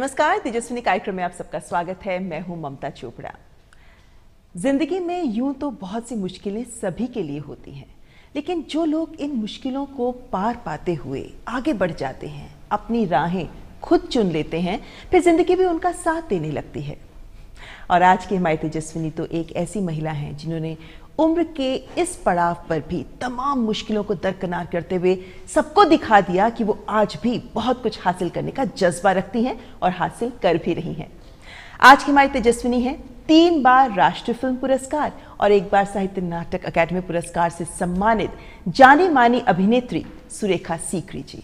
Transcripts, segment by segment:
नमस्कार तेजस्विनी कार्यक्रम में आप सबका स्वागत है मैं हूं ममता चोपड़ा जिंदगी में यूं तो बहुत सी मुश्किलें सभी के लिए होती हैं लेकिन जो लोग इन मुश्किलों को पार पाते हुए आगे बढ़ जाते हैं अपनी राहें खुद चुन लेते हैं फिर जिंदगी भी उनका साथ देने लगती है और आज की हमारी तेजस्विनी तो एक ऐसी महिला हैं जिन्होंने उम्र के इस पड़ाव पर भी तमाम मुश्किलों को दरकनार करते हुए सबको दिखा दिया कि वो आज भी बहुत कुछ हासिल करने का जज्बा रखती हैं और हासिल कर भी रही हैं आज की हमारी तेजस्विनी है तीन बार राष्ट्रीय फिल्म पुरस्कार और एक बार साहित्य नाटक अकेडमी पुरस्कार से सम्मानित जानी मानी अभिनेत्री सुरेखा सीकरी जी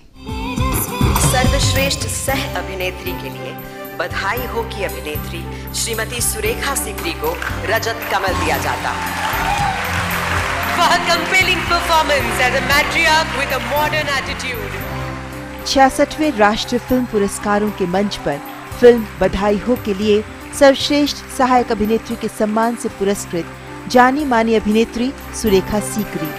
सर्वश्रेष्ठ सह अभिनेत्री के लिए बधाई हो कि अभिनेत्री श्रीमती सुरेखा सीकरी को रजत कमल दिया जाता है for her compelling performance as a matriarch with a modern attitude. छियासठवें राष्ट्रीय फिल्म पुरस्कारों के मंच पर फिल्म बधाई हो के लिए सर्वश्रेष्ठ सहायक अभिनेत्री के सम्मान से पुरस्कृत जानी मानी अभिनेत्री सुरेखा सीकरी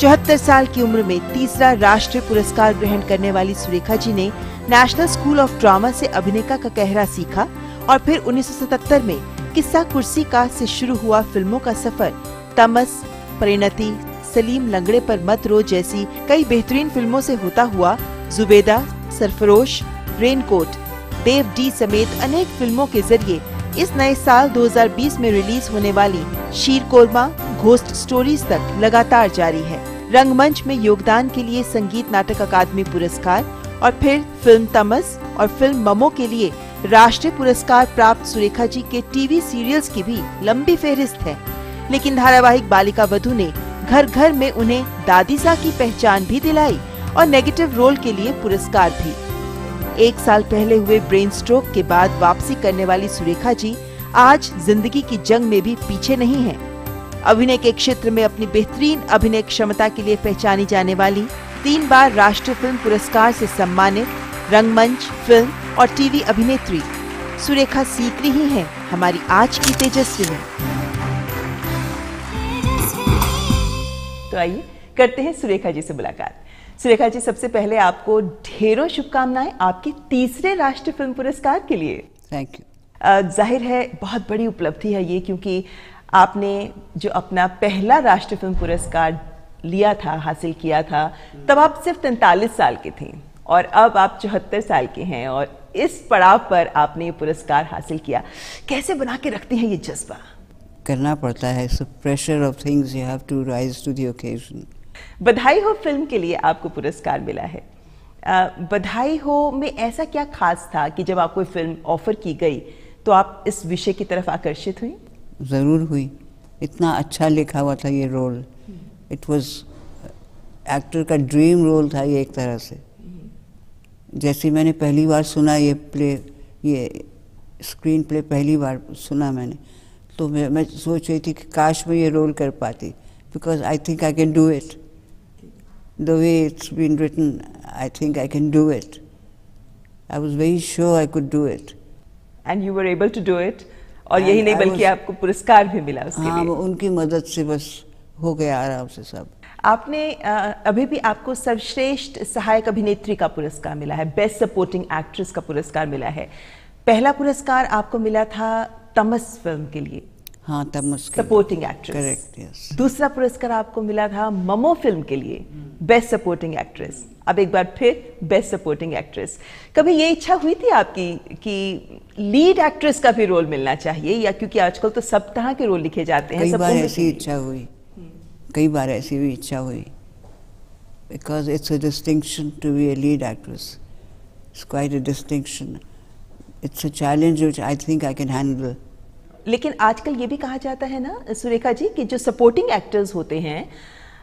चौहत्तर साल की उम्र में तीसरा राष्ट्रीय पुरस्कार ग्रहण करने वाली सुरेखा जी ने नेशनल स्कूल ऑफ ड्रामा से अभिनेता का कहरा सीखा और फिर 1977 में किस्सा कुर्सी का से शुरू हुआ फिल्मों का सफर तमस परिणति सलीम लंगड़े पर मत रो जैसी कई बेहतरीन फिल्मों से होता हुआ जुबेदा सरफरोश रेनकोट देव डी समेत अनेक फिल्मों के जरिए इस नए साल 2020 में रिलीज होने वाली शीर कोरमा घोस्ट स्टोरीज तक लगातार जारी है रंगमंच में योगदान के लिए संगीत नाटक अकादमी पुरस्कार और फिर फिल्म तमस और फिल्म ममो के लिए राष्ट्रीय पुरस्कार प्राप्त सुरेखा जी के टीवी सीरियल्स की भी लंबी फेहरिस्त है लेकिन धारावाहिक बालिका वधु ने घर घर में उन्हें दादी सा की पहचान भी दिलाई और नेगेटिव रोल के लिए पुरस्कार भी एक साल पहले हुए ब्रेन स्ट्रोक के बाद वापसी करने वाली सुरेखा जी आज जिंदगी की जंग में भी पीछे नहीं है अभिनय के क्षेत्र में अपनी बेहतरीन अभिनय क्षमता के लिए पहचानी जाने वाली तीन बार राष्ट्रीय फिल्म पुरस्कार से सम्मानित रंगमंच फिल्म और टीवी अभिनेत्री सुरेखा सीकरी ही हैं हमारी आज की तेजस्वी तो आइए करते हैं सुरेखा जी से मुलाकात सुरेखा जी सबसे पहले आपको ढेरों शुभकामनाएं आपके तीसरे राष्ट्रीय फिल्म पुरस्कार के लिए थैंक यू जाहिर है बहुत बड़ी उपलब्धि है ये क्योंकि आपने जो अपना पहला राष्ट्रीय फिल्म पुरस्कार लिया था हासिल किया था तब आप सिर्फ तैंतालीस साल के थे और अब आप चौहत्तर साल के हैं और इस पड़ाव पर आपने ये पुरस्कार हासिल किया कैसे बना के रखते हैं ये जज्बा करना पड़ता है pressure of things you have to rise to the occasion Badhaai Ho film के लिए आपको पुरस्कार मिला है बधाई हो में ऐसा क्या खास था कि जब आपको फिल्म ऑफर की गई तो आप इस विषय की तरफ आकर्षित हुई ज़रूर हुई इतना अच्छा लिखा हुआ था ये रोल इट वॉज एक्टर का ड्रीम रोल था ये एक तरह से जैसे मैंने पहली बार सुना ये प्ले ये स्क्रीन प्ले पहली बार सुना मैंने तो मैं मैं सोच रही थी कि काश मैं ये रोल कर पाती because I think I can do it the way it's been written I think I can do it I was very sure I could do it and you were able to do it और यही नहीं बल्कि आपको पुरस्कार भी मिला उसके हाँ लिए। उनकी मदद से बस हो गया आराम से सब आपने अभी भी आपको सर्वश्रेष्ठ सहायक अभिनेत्री का पुरस्कार मिला है बेस्ट सपोर्टिंग एक्ट्रेस का पुरस्कार मिला है पहला पुरस्कार आपको मिला था तमस फिल्म के लिए हाँ तमस सपोर्टिंग एक्ट्रेस करेक्ट यस दूसरा पुरस्कार आपको मिला था ममो फिल्म के लिए बेस्ट सपोर्टिंग एक्ट्रेस अब एक बार फिर बेस्ट सपोर्टिंग एक्ट्रेस कभी ये इच्छा हुई थी आपकी कि लीड एक्ट्रेस का भी रोल मिलना चाहिए या क्योंकि आजकल तो सब तरह के रोल लिखे जाते हैं सब ऐसी इच्छा हुई कई बार ऐसी भी इच्छा हुई because it's a distinction to be a lead actress it's quite a distinction it's a challenge which I think I can handle लेकिन आजकल ये भी कहा जाता है ना सुरेखा जी कि जो सपोर्टिंग एक्टर्स होते हैं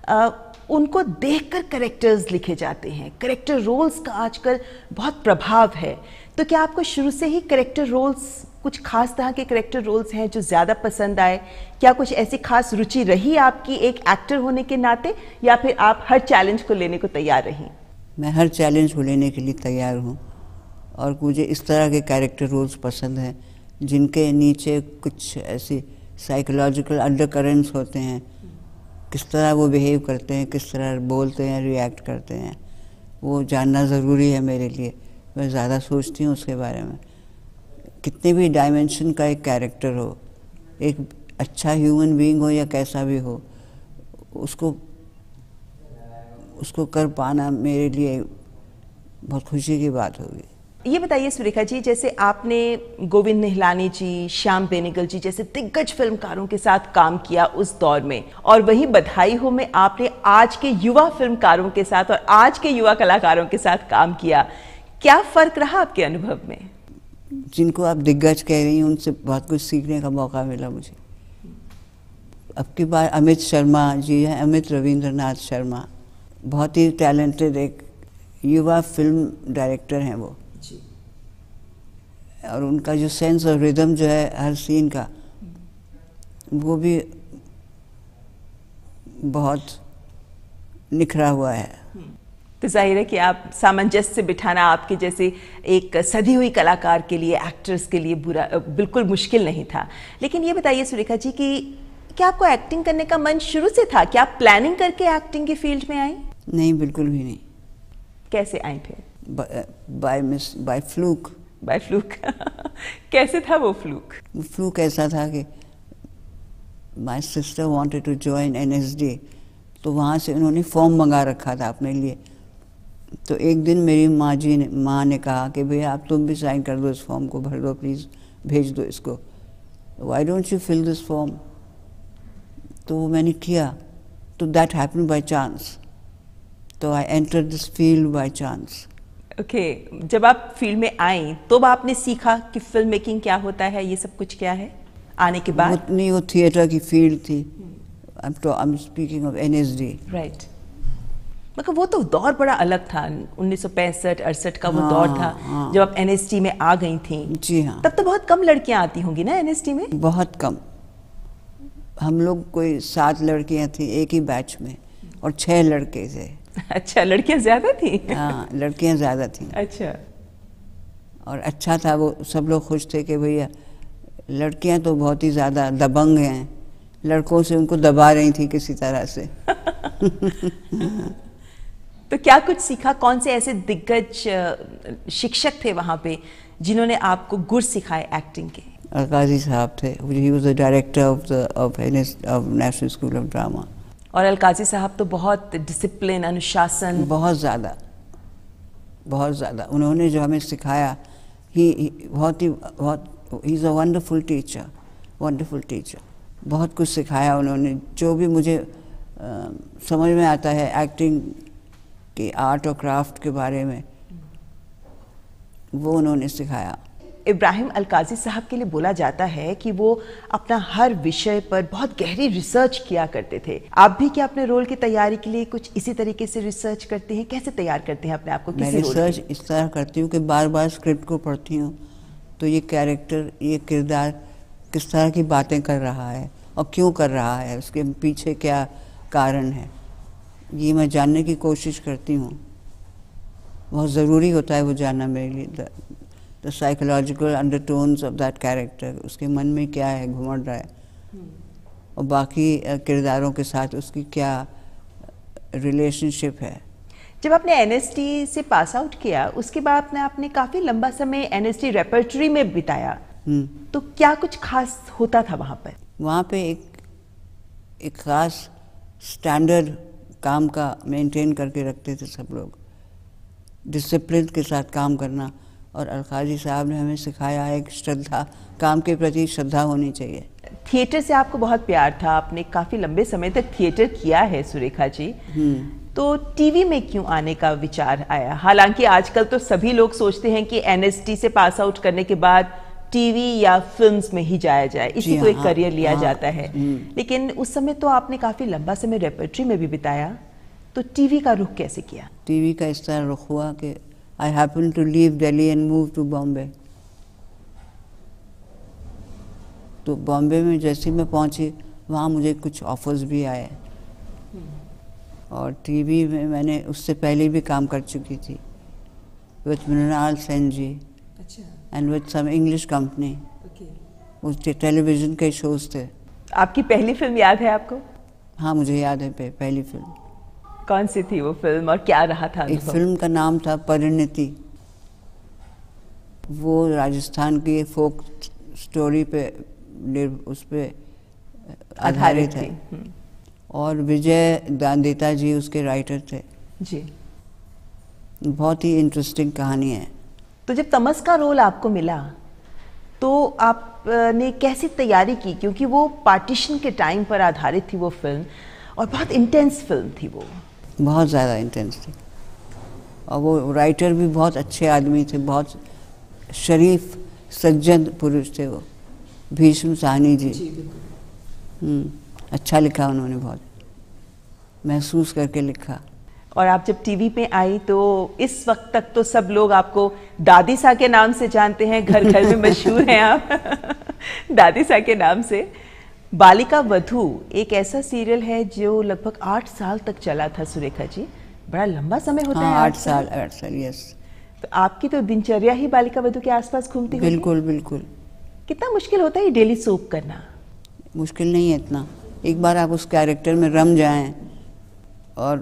आ, उनको देखकर करेक्टर्स लिखे जाते हैं करेक्टर रोल्स का आजकल बहुत प्रभाव है तो क्या आपको शुरू से ही करेक्टर रोल्स कुछ खास तरह के करेक्टर रोल्स हैं जो ज़्यादा पसंद आए क्या कुछ ऐसी खास रुचि रही आपकी एक एक्टर होने के नाते या फिर आप हर चैलेंज को लेने को तैयार रहीं मैं हर चैलेंज को लेने के लिए तैयार हूँ और मुझे इस तरह के कैरेक्टर रोल्स पसंद हैं जिनके नीचे कुछ ऐसी साइकोलॉजिकल अंडरकरेंट्स होते हैं किस तरह वो बिहेव करते हैं किस तरह बोलते हैं रिएक्ट करते हैं वो जानना ज़रूरी है मेरे लिए मैं ज़्यादा सोचती हूँ उसके बारे में कितने भी डायमेंशन का एक कैरेक्टर हो एक अच्छा ह्यूमन बीइंग हो या कैसा भी हो उसको उसको कर पाना मेरे लिए बहुत खुशी की बात होगी ये बताइए सुरेखा जी जैसे आपने गोविंद निहलानी जी श्याम बेनेगल जी जैसे दिग्गज फिल्मकारों के साथ काम किया उस दौर में और वहीं बधाई हो में आपने आज के युवा फिल्मकारों के साथ और आज के युवा कलाकारों के साथ काम किया क्या फर्क रहा आपके अनुभव में जिनको आप दिग्गज कह रही हैं उनसे बहुत कुछ सीखने का मौका मिला मुझे अब की बार अमित शर्मा जी हैं अमित रविंद्रनाथ शर्मा बहुत ही टैलेंटेड एक युवा फिल्म डायरेक्टर हैं वो और उनका जो सेंस और रिदम जो है हर सीन का वो भी बहुत निखरा हुआ है हम्म। तो जाहिर है कि आप सामंजस्य से बिठाना आपके जैसे एक सदी हुई कलाकार के लिए एक्ट्रेस के लिए बुरा बिल्कुल मुश्किल नहीं था लेकिन ये बताइए सुरेखा जी कि क्या आपको एक्टिंग करने का मन शुरू से था क्या आप प्लानिंग करके एक्टिंग की फील्ड में आए नहीं बिल्कुल भी नहीं कैसे आए फिर by miss by fluke by fluke कैसे था वो फ्लूक फ्लूक ऐसा था कि my sister wanted to join NSD तो वहाँ से उन्होंने फॉर्म मंगा रखा था अपने लिए तो एक दिन मेरी माँ जी ने माँ ने कहा कि भैया आप तुम भी साइन कर दो इस फॉर्म को भर दो प्लीज़ भेज दो इसको why don't you fill this form तो वो मैंने किया तो दैट हैपन बाई चांस तो I enter this field by chance okay जब आप फील्ड में आए तो आपने सीखा कि फिल्म मेकिंग क्या होता है ये सब कुछ क्या है आने के बाद नहीं वो थिएटर की फील्ड थी I am speaking of N S D right मतलब वो तो दौर बड़ा अलग था उन्नीस सौ पैंसठ अड़सठ का वो हाँ, दौर था हाँ, जब आप एनएसटी में आ गई थी जी हाँ तब तो बहुत कम लड़कियां आती होंगी ना एन में बहुत कम हम लोग कोई सात लड़कियां थी एक ही बैच में और छह लड़के थे अच्छा लड़कियां ज्यादा थी हाँ लड़कियां ज्यादा थी अच्छा और अच्छा था वो सब लोग खुश थे कि भैया लड़कियां तो बहुत ही ज़्यादा दबंग हैं लड़कों से उनको दबा रही थी किसी तरह से तो क्या कुछ सीखा कौन से ऐसे दिग्गज शिक्षक थे वहाँ पे जिन्होंने आपको गुर सिखाए एक्टिंग के अलकाजी साहब थे he was the director of the of National School of Drama और अलकाजी साहब तो बहुत डिसिप्लिन अनुशासन बहुत ज़्यादा बहुत ज़्यादा उन्होंने जो हमें सिखाया ही बहुत ही बहुत ही is a wonderful teacher wonderful teacher बहुत कुछ सिखाया उन्होंने जो भी मुझे आ, समझ में आता है एक्टिंग कि आर्ट और क्राफ्ट के बारे में वो उन्होंने सिखाया इब्राहिम अलकाजी साहब के लिए बोला जाता है कि वो अपना हर विषय पर बहुत गहरी रिसर्च किया करते थे आप भी क्या अपने रोल की तैयारी के लिए कुछ इसी तरीके से रिसर्च करते हैं कैसे तैयार करते हैं अपने आप को मैं रिसर्च इस तरह करती हूँ कि बार बार स्क्रिप्ट को पढ़ती हूँ तो ये कैरेक्टर ये किरदार किस तरह की बातें कर रहा है और क्यों कर रहा है उसके पीछे क्या कारण है ये मैं जानने की कोशिश करती हूँ बहुत ज़रूरी होता है वो जानना मेरे लिए the psychological tones of that character उसके मन में क्या है घुमड़ रहा है और बाकी किरदारों के साथ उसकी क्या रिलेशनशिप है जब आपने एन से पास आउट किया उसके बाद आपने आपने काफ़ी लंबा समय एन एस में बिताया हम्म। तो क्या कुछ खास होता था वहाँ पर वहाँ पे एक एक खास स्टैंडर्ड काम का मेंटेन करके रखते थे सब लोग डिसिप्लिन के साथ काम करना और अलखाजी साहब ने हमें सिखाया है कि श्रद्धा काम के प्रति श्रद्धा होनी चाहिए थिएटर से आपको बहुत प्यार था आपने काफ़ी लंबे समय तक थिएटर किया है सुरेखा जी हम्म। तो टीवी में क्यों आने का विचार आया हालांकि आजकल तो सभी लोग सोचते हैं कि एनएसटी से पास आउट करने के बाद टीवी या फिल्म्स में ही जाया जाए इसी को एक हाँ, करियर लिया हाँ, जाता है हम्म। लेकिन उस समय तो आपने काफ़ी लंबा समय रेपर्ट्री में भी बिताया तो टीवी का रुख कैसे किया टीवी का इस तरह रुख हुआ कि I happen to leave Delhi and move to Bombay तो बॉम्बे में जैसे मैं पहुंची वहाँ मुझे कुछ ऑफर्स भी आए और टीवी में मैंने उससे पहले भी काम कर चुकी थी विथ मृणाल सेन जी अच्छा and with some English company उसके टेलीविज़न के शोज थे आपकी पहली फिल्म याद है आपको हाँ मुझे याद है पहली फिल्म कौन सी थी वो फिल्म और क्या रहा था एक फिल्म का नाम था परिणति वो राजस्थान की फोक स्टोरी पे उस पर आधारित है हम्म। और विजय दांदेता जी उसके राइटर थे जी बहुत ही इंटरेस्टिंग कहानी है तो जब तमस का रोल आपको मिला तो आपने कैसी तैयारी की क्योंकि वो पार्टीशन के टाइम पर आधारित थी वो फिल्म और बहुत इंटेंस फिल्म थी वो बहुत ज़्यादा इंटेंस थी और वो राइटर भी बहुत अच्छे आदमी थे बहुत शरीफ सज्जन पुरुष थे वो भीष्म साहनी जी, जी हम्म, अच्छा लिखा उन्होंने बहुत महसूस करके लिखा और आप जब टीवी पे आई तो इस वक्त तक तो सब लोग आपको दादी सा के नाम से जानते हैं घर घर में मशहूर हैं आप दादी सा के नाम से बालिका वधु एक ऐसा सीरियल है जो लगभग आठ साल तक चला था सुरेखा जी बड़ा लंबा समय होता हाँ, है आठ साल आठ साल यस तो आपकी तो दिनचर्या ही बालिका वधु के आसपास घूमती बिल्कुल बिल्कुल कितना मुश्किल होता है ये डेली सोप करना मुश्किल नहीं है इतना एक बार आप उस कैरेक्टर में रम जाएं और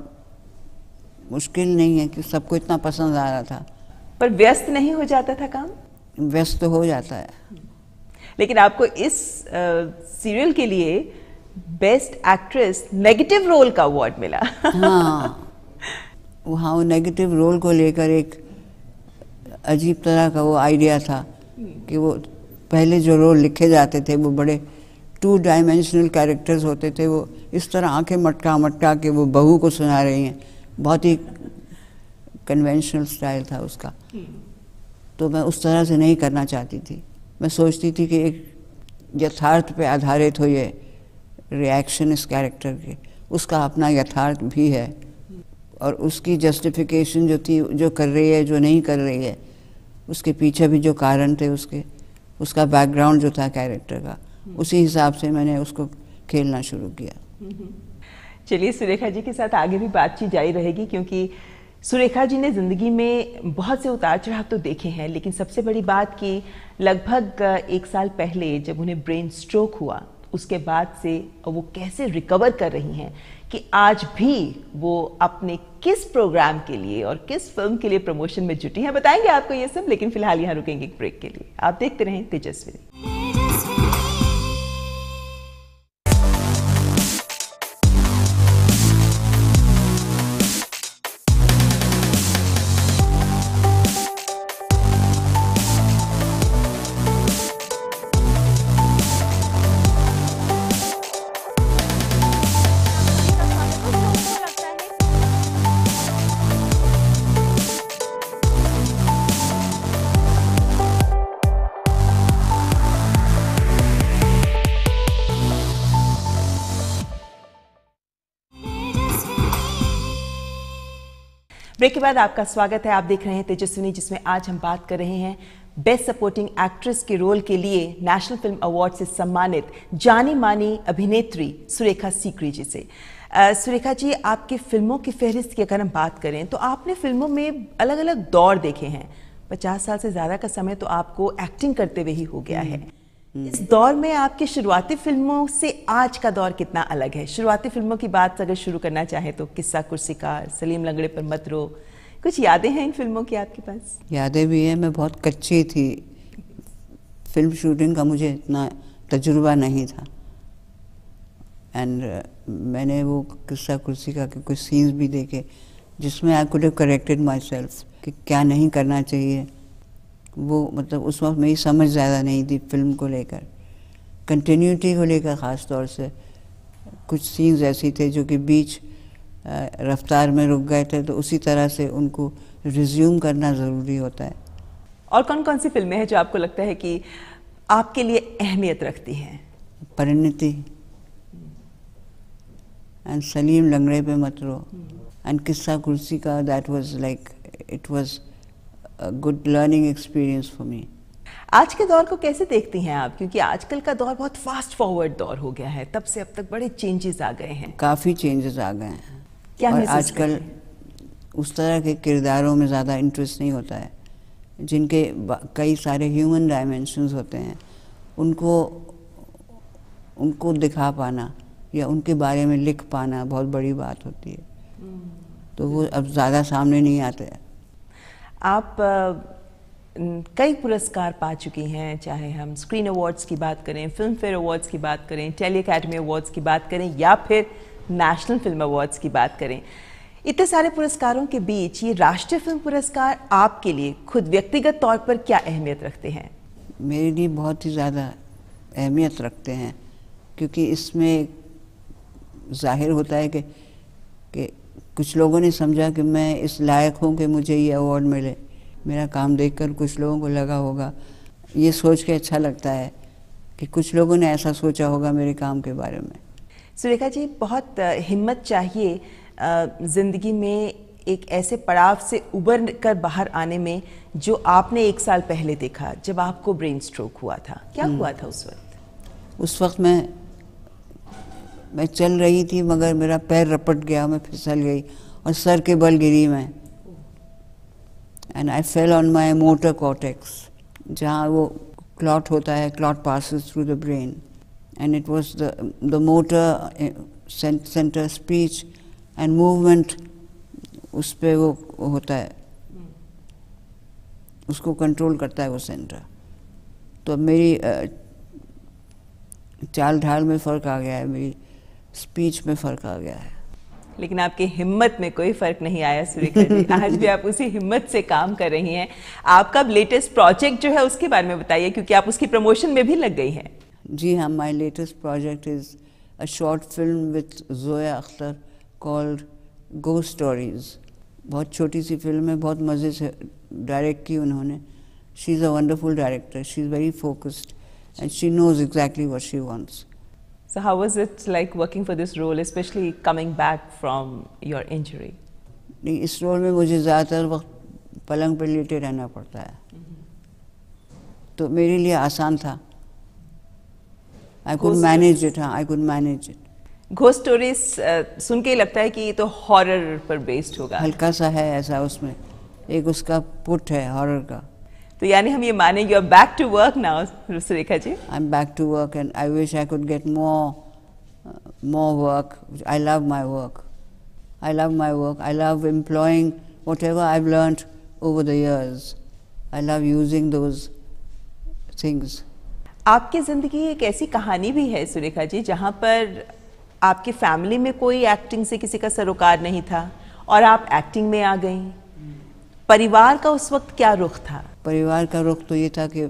मुश्किल नहीं है कि सबको इतना पसंद आ रहा था पर व्यस्त नहीं हो जाता था काम व्यस्त हो जाता है लेकिन आपको इस सीरियल के लिए बेस्ट एक्ट्रेस नेगेटिव रोल का अवार्ड मिला हाँ हाँ वो नेगेटिव रोल को लेकर एक अजीब तरह का वो आइडिया था कि वो पहले जो रोल लिखे जाते थे वो बड़े टू डायमेंशनल कैरेक्टर्स होते थे वो इस तरह आंखें मटका मटका के वो बहू को सुना रही हैं बहुत ही कन्वेंशनल स्टाइल था उसका तो मैं उस तरह से नहीं करना चाहती थी मैं सोचती थी कि एक यथार्थ पे आधारित हो ये रिएक्शन इस कैरेक्टर के उसका अपना यथार्थ भी है और उसकी जस्टिफिकेशन जो थी जो कर रही है जो नहीं कर रही है उसके पीछे भी जो कारण थे उसके उसका बैकग्राउंड जो था कैरेक्टर का उसी हिसाब से मैंने उसको खेलना शुरू किया चलिए सुरेखा जी के साथ आगे भी बातचीत जारी रहेगी क्योंकि सुरेखा जी ने ज़िंदगी में बहुत से उतार चढ़ाव तो देखे हैं लेकिन सबसे बड़ी बात कि लगभग एक साल पहले जब उन्हें ब्रेन स्ट्रोक हुआ उसके बाद से वो कैसे रिकवर कर रही हैं कि आज भी वो अपने किस प्रोग्राम के लिए और किस फिल्म के लिए प्रमोशन में जुटी हैं बताएंगे आपको ये सब लेकिन फिलहाल यहाँ रुकेंगे एक ब्रेक के लिए आप देखते रहें तेजस्वी ब्रेक के बाद आपका स्वागत है आप देख रहे हैं तेजस्विनी जिसमें आज हम बात कर रहे हैं बेस्ट सपोर्टिंग एक्ट्रेस के रोल के लिए नेशनल फिल्म अवार्ड से सम्मानित जानी मानी अभिनेत्री सुरेखा सीकरी जी से सुरेखा जी आपकी फिल्मों की फहरिस्त की अगर हम बात करें तो आपने फिल्मों में अलग अलग दौर देखे हैं पचास साल से ज़्यादा का समय तो आपको एक्टिंग करते हुए ही हो गया है Hmm. इस दौर में आपकी शुरुआती फिल्मों से आज का दौर कितना अलग है शुरुआती फिल्मों की बात अगर शुरू करना चाहे तो किस्सा कुर्सी का सलीम लंगड़े पर मत रो कुछ यादें हैं इन फिल्मों की आपके पास यादें भी हैं मैं बहुत कच्ची थी फिल्म शूटिंग का मुझे इतना तजुर्बा नहीं था एंड uh, मैंने वो किस्सा कुर्सी का के कुछ सीन्स भी देखे जिसमें I could have corrected myself कि क्या नहीं करना चाहिए वो मतलब उस वक्त मेरी समझ ज़्यादा नहीं थी फिल्म को लेकर कंटिन्यूटी को लेकर ख़ास तौर से कुछ सीन्स ऐसी थे जो कि बीच रफ्तार में रुक गए थे तो उसी तरह से उनको रिज्यूम करना ज़रूरी होता है और कौन कौन सी फिल्में हैं जो आपको लगता है कि आपके लिए अहमियत रखती हैं परिणति एंड सलीम लंगड़े पे मत row and Kissa Kursi Ka that was like it was good learning experience for me आज के दौर को कैसे देखती हैं आप क्योंकि आजकल का दौर बहुत फास्ट फॉरवर्ड दौर हो गया है तब से अब तक बड़े चेंजेस आ गए हैं काफ़ी चेंजेस आ गए हैं क्या और आजकल उस तरह के किरदारों में ज़्यादा इंटरेस्ट नहीं होता है जिनके कई सारे ह्यूमन डायमेंशंस होते हैं उनको उनको दिखा पाना या उनके बारे में लिख पाना बहुत बड़ी बात होती है हम्म। तो वो अब ज़्यादा सामने नहीं आते हैं आप कई पुरस्कार पा चुकी हैं चाहे हम स्क्रीन अवार्ड्स की बात करें फिल्म फेयर अवार्ड्स की बात करें टेली अकेडमी अवार्ड्स की बात करें या फिर नेशनल फिल्म अवार्ड्स की बात करें इतने सारे पुरस्कारों के बीच ये राष्ट्रीय फिल्म पुरस्कार आपके लिए खुद व्यक्तिगत तौर पर क्या अहमियत रखते हैं मेरे लिए बहुत ही ज़्यादा अहमियत रखते हैं क्योंकि इसमें जाहिर होता है कि कि कुछ लोगों ने समझा कि मैं इस लायक हूँ कि मुझे ये अवार्ड मिले मेरा काम देखकर कुछ लोगों को लगा होगा ये सोच के अच्छा लगता है कि कुछ लोगों ने ऐसा सोचा होगा मेरे काम के बारे में सुरेखा जी बहुत हिम्मत चाहिए ज़िंदगी में एक ऐसे पड़ाव से उबर कर बाहर आने में जो आपने एक साल पहले देखा जब आपको ब्रेन स्ट्रोक हुआ था क्या हम्म। हुआ था उस वक्त उस वक्त मैं मैं चल रही थी मगर मेरा पैर रपट गया मैं फिसल गई और सर के बल गिरी मैं and I fell on my motor cortex जहाँ वो क्लॉट होता है clot passes through the brain and it was the the motor centre speech and movement उस पर वो होता है उसको कंट्रोल करता है वो सेंटर तो मेरी eh, चाल ढाल में फ़र्क आ गया है मेरी स्पीच में फ़र्क आ गया है लेकिन आपकी हिम्मत में कोई फर्क नहीं आया सुरेखा जी आज भी आप उसी हिम्मत से काम कर रही हैं आपका लेटेस्ट प्रोजेक्ट जो है उसके बारे में बताइए क्योंकि आप उसकी प्रमोशन में भी लग गई हैं जी हाँ my latest project is a short film with Zoya Akhtar called गो स्टोरीज बहुत छोटी सी फिल्म है बहुत मज़े से डायरेक्ट की उन्होंने she is a wonderful director she is very focused and she knows exactly what she wants So how was it like working for this role, especially coming back from your injury? इस रोल में मुझे ज़्यादातर वक्त पलंग पर लेटे रहना पड़ता है mm-hmm. तो मेरे लिए आसान था आई कुड मैनेज इट हाँ आई कुड मैनेज इट घो स्टोरीज सुन के लगता है कि ये तो हॉरर पर बेस्ड होगा हल्का सा है ऐसा उसमें एक उसका पुट है हॉरर का तो यानी हम ये माने you are back to work now Surekha ji I am back to work and I wish I could get more more work I love my work I love my work I love employing whatever I learn over the years I love using those things आपकी ज़िंदगी एक ऐसी कहानी भी है सुरेखा जी जहाँ पर आपकी फैमिली में कोई एक्टिंग से किसी का सरोकार नहीं था और आप एक्टिंग में आ गई परिवार का उस वक्त क्या रुख था परिवार का रुख तो ये था कि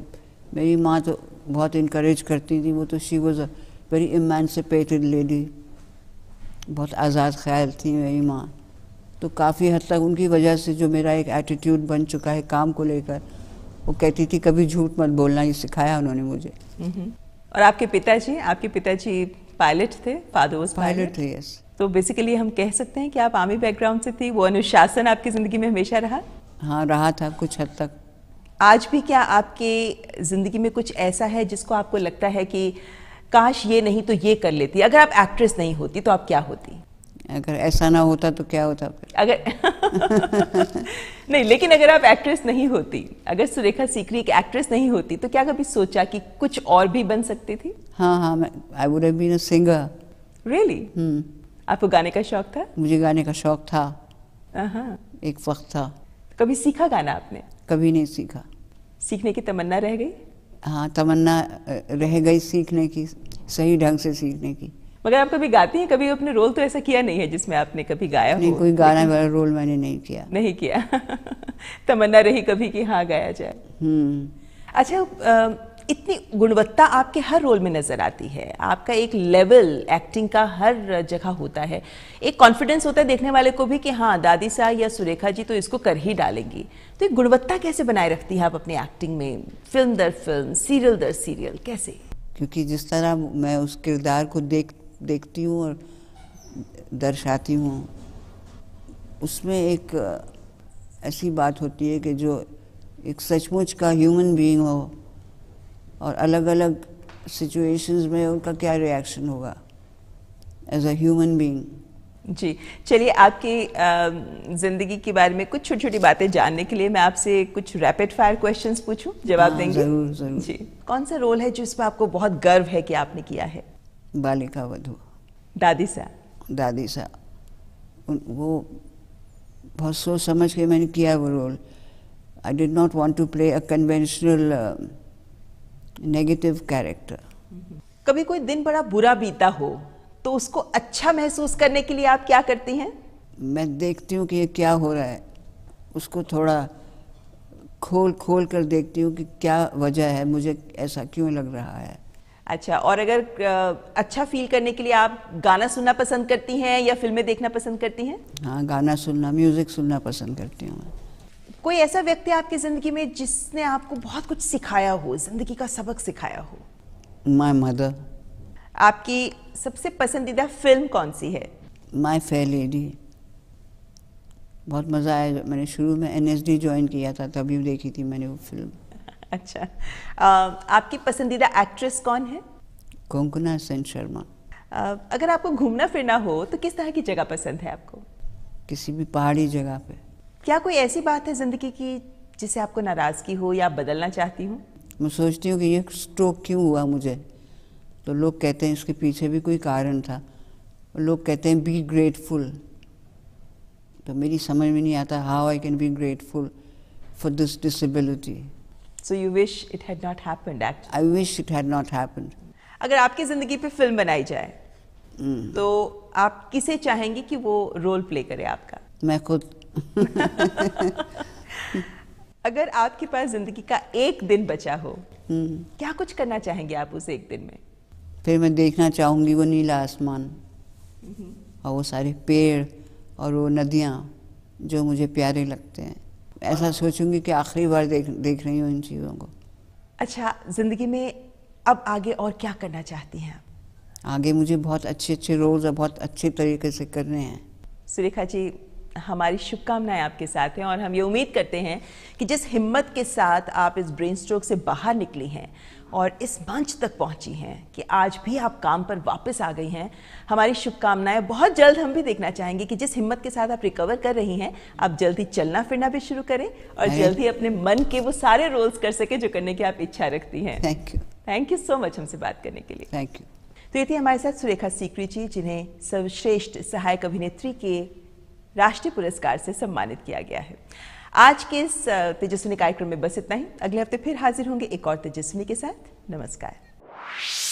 मेरी माँ तो बहुत इनक्रेज करती थी वो तो she was a very emancipated lady बहुत आज़ाद ख्याल थी मेरी माँ तो काफ़ी हद तक उनकी वजह से जो मेरा एक एटीट्यूड बन चुका है काम को लेकर वो कहती थी कभी झूठ मत बोलना ये सिखाया उन्होंने मुझे और आपके पिताजी आपके पिताजी पायलट थे फादर वाज पायलट थे यस तो बेसिकली हम कह सकते हैं कि आप आर्मी बैकग्राउंड से थी वो अनुशासन आपकी ज़िंदगी में हमेशा रहा हाँ रहा था कुछ हद तक आज भी क्या आपके ज़िंदगी में कुछ ऐसा है जिसको आपको लगता है कि काश ये नहीं तो ये कर लेती अगर आप एक्ट्रेस नहीं होती तो आप क्या होती अगर ऐसा ना होता तो क्या होता फिर अगर नहीं लेकिन अगर आप एक्ट्रेस नहीं होती अगर सुरेखा सीकरी एक एक्ट्रेस नहीं होती तो क्या कभी सोचा कि कुछ और भी बन सकती थी हाँ हाँ I would have been a singer really आपको गाने का शौक था मुझे गाने का शौक था हाँ, हाँ। एक वक्त था कभी सीखा गाना आपने कभी नहीं सीखा सीखने की तमन्ना रह गई हाँ तमन्ना रह गई सीखने की सही ढंग से सीखने की मगर आप कभी गाती हैं कभी अपने रोल तो ऐसा किया नहीं है जिसमें आपने कभी गाया नहीं हो। कोई गाना वाला रोल मैंने नहीं किया नहीं किया तमन्ना रही कभी कि हाँ गाया जाए हम्म। अच्छा इतनी गुणवत्ता आपके हर रोल में नज़र आती है आपका एक लेवल एक्टिंग का हर जगह होता है एक कॉन्फिडेंस होता है देखने वाले को भी कि हाँ दादी सा या सुरेखा जी तो इसको कर ही डालेंगी तो एक गुणवत्ता कैसे बनाए रखती है आप अपनी एक्टिंग में फिल्म दर फिल्म सीरियल दर सीरियल कैसे क्योंकि जिस तरह मैं उस किरदार को देख देखती हूँ और दर्शाती हूँ उसमें एक ऐसी बात होती है कि जो एक सचमुच का ह्यूमन बीइंग हो और अलग अलग सिचुएशंस में उनका क्या रिएक्शन होगा एज अ ह्यूमन बीइंग जी चलिए आपकी ज़िंदगी के बारे में कुछ छोटी छोटी बातें जानने के लिए मैं आपसे कुछ रैपिड फायर क्वेश्चंस पूछूं जवाब हाँ, देंगे जरूर जरूर जी कौन सा रोल है जिस पर आपको बहुत गर्व है कि आपने किया है बालिका वधु दादी सा दादी सा वो बहुत सोच समझ के मैंने किया वो role I did not want to play a conventional negative character कभी कोई दिन बड़ा बुरा बीता हो तो उसको अच्छा महसूस करने के लिए आप क्या करती हैं मैं देखती हूँ कि ये क्या हो रहा है उसको थोड़ा खोल खोल कर देखती हूँ कि क्या वजह है मुझे ऐसा क्यों लग रहा है अच्छा और अगर अच्छा फील करने के लिए आप गाना सुनना पसंद करती हैं या फिल्में देखना पसंद करती हैं हाँ गाना सुनना म्यूज़िक सुनना पसंद करती हूँ कोई ऐसा व्यक्ति आपकी ज़िंदगी में जिसने आपको बहुत कुछ सिखाया हो ज़िंदगी का सबक सिखाया हो माई मदर आपकी सबसे पसंदीदा फिल्म कौन सी है माय फेयर लेडी बहुत मज़ा आया मैंने शुरू में एन एस डी ज्वाइन किया था तभी देखी थी मैंने वो फिल्म अच्छा आपकी पसंदीदा एक्ट्रेस कौन है कोंकणा सेन शर्मा अगर आपको घूमना फिरना हो तो किस तरह की जगह पसंद है आपको किसी भी पहाड़ी जगह पे क्या कोई ऐसी बात है ज़िंदगी की जिसे आपको नाराज़गी हो या बदलना चाहती हूँ मैं सोचती हूँ कि ये स्ट्रोक क्यों हुआ मुझे तो लोग कहते हैं इसके पीछे भी कोई कारण था लोग कहते हैं बी ग्रेटफुल तो मेरी समझ में नहीं आता how I can be grateful for this disability so you wish it had not happened I wish it had not happened अगर आपकी ज़िंदगी पे फिल्म बनाई जाए hmm. तो आप किसे चाहेंगे कि वो रोल प्ले करे आपका मैं खुद अगर आपके पास जिंदगी का एक दिन बचा हो हम्म। क्या कुछ करना चाहेंगे आप उस एक दिन में फिर मैं देखना चाहूंगी वो नीला आसमान और वो सारे पेड़ और वो नदियाँ जो मुझे प्यारे लगते हैं ऐसा सोचूंगी कि आखिरी बार देख देख रही हूँ इन चीज़ों को अच्छा ज़िंदगी में अब आगे और क्या करना चाहती हैं आगे मुझे बहुत अच्छे अच्छे रोल्स और बहुत अच्छे तरीके से करने हैं सुरेखा जी हमारी शुभकामनाएं आपके साथ हैं और हम ये उम्मीद करते हैं कि जिस हिम्मत के साथ आप इस ब्रेन स्ट्रोक से बाहर निकली हैं और इस मंच तक पहुंची हैं कि आज भी आप काम पर वापस आ गई हैं हमारी शुभकामनाएं बहुत जल्द हम भी देखना चाहेंगे कि जिस हिम्मत के साथ आप रिकवर कर रही हैं आप जल्दी चलना फिरना भी शुरू करें और जल्दी अपने मन के वो सारे रोल्स कर सके जो करने की आप इच्छा रखती हैं thank you thank you so much हमसे बात करने के लिए थैंक यू तो ये थी हमारे साथ सुरेखा सीकरी जी जिन्हें सर्वश्रेष्ठ सहायक अभिनेत्री के राष्ट्रीय पुरस्कार से सम्मानित किया गया है आज के इस तेजस्विनी कार्यक्रम में बस इतना ही अगले हफ्ते फिर हाजिर होंगे एक और तेजस्विनी के साथ नमस्कार